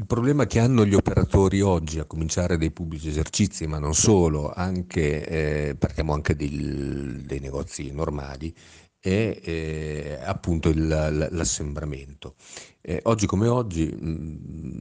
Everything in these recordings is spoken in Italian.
Il problema che hanno gli operatori oggi, a cominciare dai pubblici esercizi, ma non solo, anche, eh, parliamo anche del, dei negozi normali, è eh, appunto il, l'assembramento. Eh, oggi come oggi mh, mm,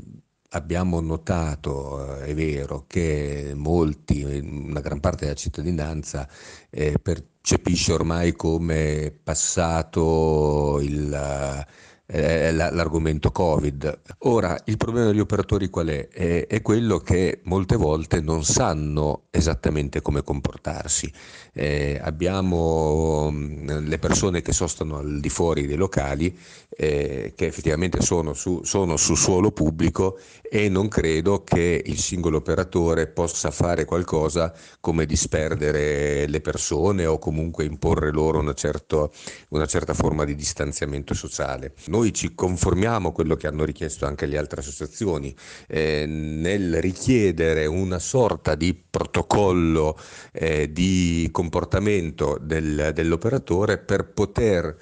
abbiamo notato, eh, è vero, che molti, una gran parte della cittadinanza eh, percepisce ormai come passato il eh, l'argomento Covid. Ora, il problema degli operatori qual è? è? è? quello che molte volte non sanno esattamente come comportarsi. Eh, abbiamo mm, le persone che sostano al di fuori dei locali, eh, che effettivamente sono su, sono su suolo pubblico e non credo che il singolo operatore possa fare qualcosa come disperdere le persone o comunque imporre loro una, certo, una certa forma di distanziamento sociale. Non noi ci conformiamo a quello che hanno richiesto anche le altre associazioni eh, nel richiedere una sorta di protocollo eh, di comportamento del, dell'operatore per poter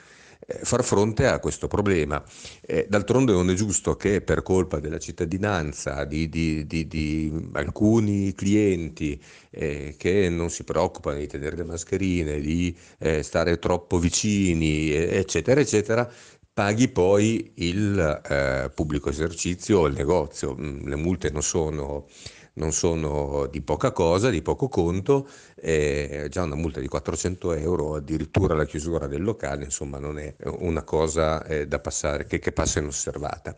eh, far fronte a questo problema. Eh, d'altronde non è giusto che per colpa della cittadinanza, di, di, di, di alcuni clienti eh, che non si preoccupano di tenere le mascherine, di eh, stare troppo vicini, eccetera, eccetera, paghi poi il eh, pubblico esercizio o il negozio. Mm, le multe non sono, non sono di poca cosa, di poco conto, è già una multa di 400 euro, addirittura la chiusura del locale, insomma non è una cosa eh, da passare, che, che passa inosservata.